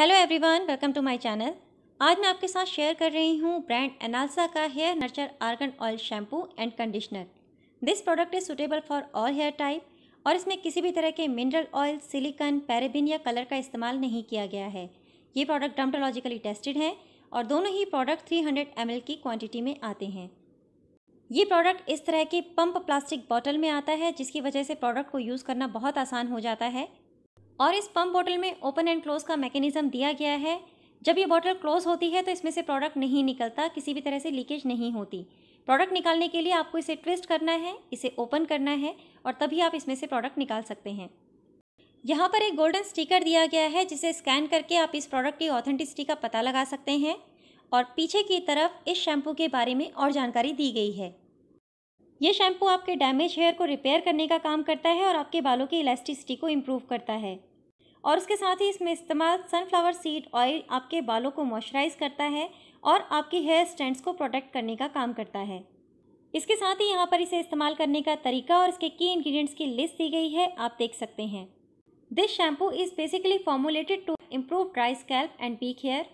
Hello everyone welcome to my channel आज मैं आपके साथ शेयर कर रही हूँ ब्रांड एनालसा का hair nurture argan oil shampoo and conditioner this product is suitable for all hair type और इसमें किसी भी तरह के मिनरल ऑयल सिलिकन पैराबिन या कलर का इस्तेमाल नहीं किया गया है ये प्रोडक्ट डमटोलॉजिकली टेस्टेड है और दोनों ही प्रोडक्ट थ्री हंड्रेड की क्वान्टिटी में आते हैं ये प्रोडक्ट इस तरह के पंप प्लास्टिक बॉटल में आता है जिसकी वजह से प्रोडक्ट को यूज़ करना बहुत आसान हो जाता है और इस पम्प बॉटल में ओपन एंड क्लोज का मैकेनिज़्म दिया गया है जब ये बॉटल क्लोज होती है तो इसमें से प्रोडक्ट नहीं निकलता किसी भी तरह से लीकेज नहीं होती प्रोडक्ट निकालने के लिए आपको इसे ट्विस्ट करना है इसे ओपन करना है और तभी आप इसमें से प्रोडक्ट निकाल सकते हैं यहाँ पर एक गोल्डन स्टिकर दिया गया है जिसे स्कैन करके आप इस प्रोडक्ट की ऑथेंटिसिटी का पता लगा सकते हैं और पीछे की तरफ इस शैम्पू के बारे में और जानकारी दी गई है ये शैम्पू आपके डैमेज हेयर को रिपेयर करने का काम करता है और आपके बालों की इलास्टिसिटी को इम्प्रूव करता है और उसके साथ ही इसमें इस्तेमाल सनफ्लावर सीड ऑयल आपके बालों को मॉइस्चराइज करता है और आपके हेयर स्टैंड्स को प्रोटेक्ट करने का काम करता है इसके साथ ही यहाँ पर इसे इस्तेमाल करने का तरीका और इसके की इंग्रेडिएंट्स की लिस्ट दी गई है आप देख सकते हैं this shampoo is basically formulated to improve dry scalp and peak hair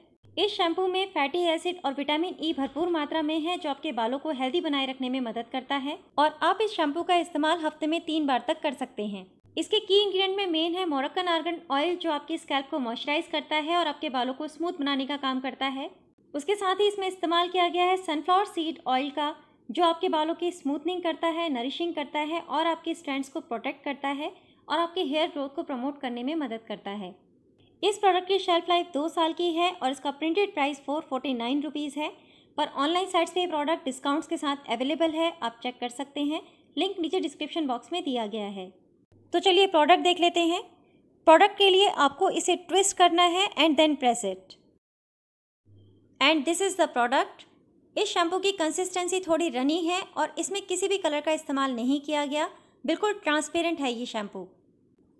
इस शैम्पू में फैटी एसिड और विटामिन ई e भरपूर मात्रा में है जो आपके बालों को हेल्दी बनाए रखने में मदद करता है और आप इस शैम्पू का इस्तेमाल हफ्ते में तीन बार तक कर सकते हैं इसके की इंग्रेडिएंट में मेन है मोरक्कन आर्गन ऑयल जो आपके स्कैल्प को मॉइस्चराइज करता है और आपके बालों को स्मूथ बनाने का काम करता है उसके साथ ही इसमें इस्तेमाल किया गया है सनफ्लावर सीड ऑयल का जो आपके बालों की स्मूथनिंग करता है नरिशिंग करता है और आपके स्ट्रैंड्स को प्रोटेक्ट करता है और आपके हेयर ग्रोथ को प्रमोट करने में मदद करता है इस प्रोडक्ट की शेल्फ लाइफ दो साल की है और इसका printed price four forty nine rupees है पर ऑनलाइन साइट्स पे ये प्रोडक्ट डिस्काउंट्स के साथ अवेलेबल है आप चेक कर सकते हैं लिंक नीचे डिस्क्रिप्शन बॉक्स में दिया गया है तो चलिए प्रोडक्ट देख लेते हैं प्रोडक्ट के लिए आपको इसे ट्विस्ट करना है and then press it and this is the product इस शैम्पू की कंसिस्टेंसी थोड़ी रनी है और इसमें किसी भी कलर का इस्तेमाल नहीं किया गया बिल्कुल ट्रांसपेरेंट है ये शैम्पू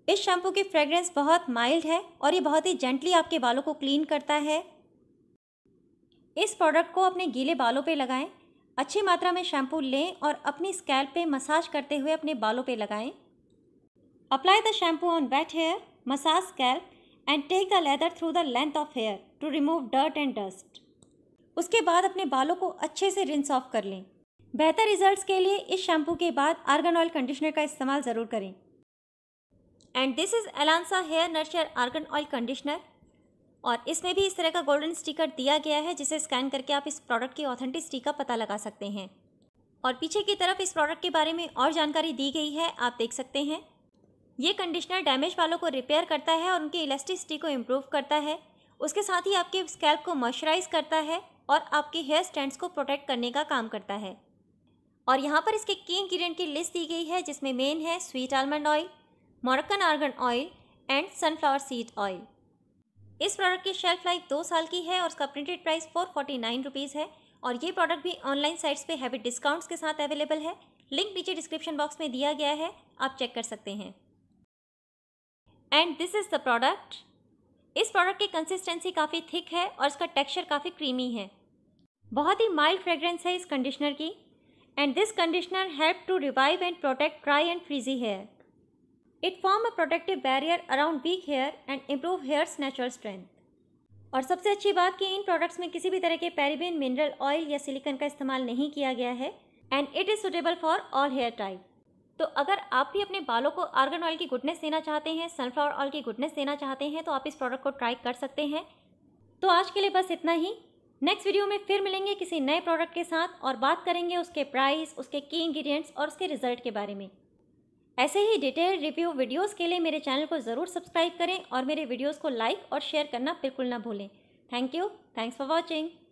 इस शैम्पू की फ्रेग्रेंस बहुत माइल्ड है और ये बहुत ही जेंटली आपके बालों को क्लीन करता है इस प्रोडक्ट को अपने गीले बालों पे लगाएं अच्छी मात्रा में शैम्पू लें और अपनी स्कैल्प पे मसाज करते हुए अपने बालों पे लगाएं Apply the shampoo on wet hair, massage scalp and take the leather through the length of hair to remove dirt and dust. उसके बाद अपने बालों को अच्छे से रिंस ऑफ कर लें बेहतर रिजल्ट्स के लिए इस शैम्पू के बाद आर्गन ऑयल कंडीशनर का इस्तेमाल ज़रूर करें एंड दिस इज़ एलानसा hair nurture argan oil conditioner और इसमें भी इस तरह का गोल्डन स्टिकर दिया गया है जिसे स्कैन करके आप इस प्रोडक्ट की ऑथेंटिसिटी का पता लगा सकते हैं और पीछे की तरफ इस प्रोडक्ट के बारे में और जानकारी दी गई है आप देख सकते हैं ये कंडीशनर डैमेज वालों को रिपेयर करता है और उनकी इलास्टिसिटी को इम्प्रूव करता है उसके साथ ही आपके स्कैल्प को मॉइस्चराइज करता है और आपके हेयर स्टैंड्स को प्रोटेक्ट करने का काम करता है और यहाँ पर इसके की इंग्रीडियंट की लिस्ट दी गई है जिसमें मेन है sweet almond oil Moroccan argan oil and sunflower seed oil इस प्रोडक्ट की शेल्फ लाइफ दो साल की है और उसका printed price four forty nine rupees है और ये प्रोडक्ट भी ऑनलाइन साइट्स पे हैवी डिस्काउंट्स के साथ अवेलेबल है लिंक नीचे डिस्क्रिप्शन बॉक्स में दिया गया है आप चेक कर सकते हैं and this is the product इस प्रोडक्ट की कंसिस्टेंसी काफ़ी थिक है और इसका टेक्सचर काफ़ी क्रीमी है बहुत ही माइल्ड फ्रेग्रेंस है इस कंडीशनर की and this conditioner help to revive and protect dry and frizzy hair it form a protective barrier around weak hair and improve hair's natural strength और सबसे अच्छी बात कि इन प्रोडक्ट्स में किसी भी तरह के पेरीबिन मिनरल ऑयल या सिलिकन का इस्तेमाल नहीं किया गया है and it is suitable for all hair type तो अगर आप भी अपने बालों को आर्गन ऑयल की गुडनेस देना चाहते हैं सनफ्लावर ऑयल की गुडनेस देना चाहते हैं तो आप इस प्रोडक्ट को ट्राई कर सकते हैं तो आज के लिए बस इतना ही नेक्स्ट वीडियो में फिर मिलेंगे किसी नए प्रोडक्ट के साथ और बात करेंगे उसके प्राइस उसके की इंग्रेडिएंट्स और उसके रिजल्ट के बारे में ऐसे ही डिटेल रिव्यू वीडियोस के लिए मेरे चैनल को ज़रूर सब्सक्राइब करें और मेरे वीडियोस को लाइक और शेयर करना बिल्कुल ना भूलें thank you thanks for watching